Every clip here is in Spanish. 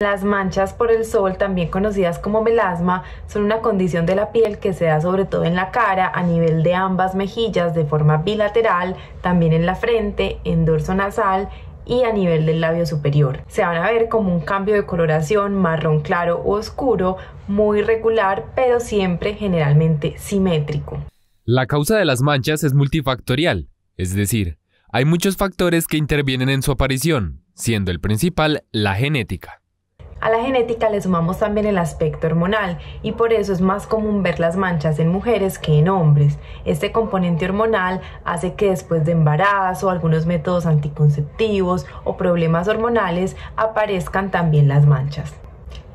Las manchas por el sol, también conocidas como melasma, son una condición de la piel que se da sobre todo en la cara, a nivel de ambas mejillas de forma bilateral, también en la frente, en dorso nasal y a nivel del labio superior. Se van a ver como un cambio de coloración marrón claro o oscuro, muy regular, pero siempre generalmente simétrico. La causa de las manchas es multifactorial, es decir, hay muchos factores que intervienen en su aparición, siendo el principal la genética. A la genética le sumamos también el aspecto hormonal y por eso es más común ver las manchas en mujeres que en hombres. Este componente hormonal hace que después de embarazo, algunos métodos anticonceptivos o problemas hormonales aparezcan también las manchas.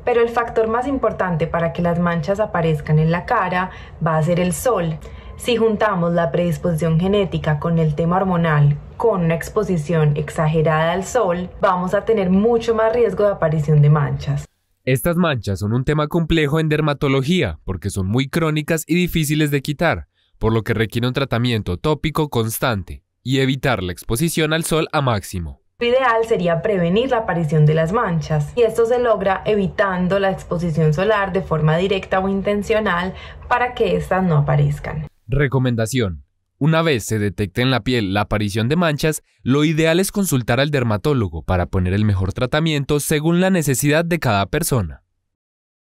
Pero el factor más importante para que las manchas aparezcan en la cara va a ser el sol. Si juntamos la predisposición genética con el tema hormonal, con una exposición exagerada al sol, vamos a tener mucho más riesgo de aparición de manchas. Estas manchas son un tema complejo en dermatología porque son muy crónicas y difíciles de quitar, por lo que requiere un tratamiento tópico constante y evitar la exposición al sol a máximo. Lo ideal sería prevenir la aparición de las manchas y esto se logra evitando la exposición solar de forma directa o intencional para que éstas no aparezcan. Recomendación. Una vez se detecte en la piel la aparición de manchas, lo ideal es consultar al dermatólogo para poner el mejor tratamiento según la necesidad de cada persona.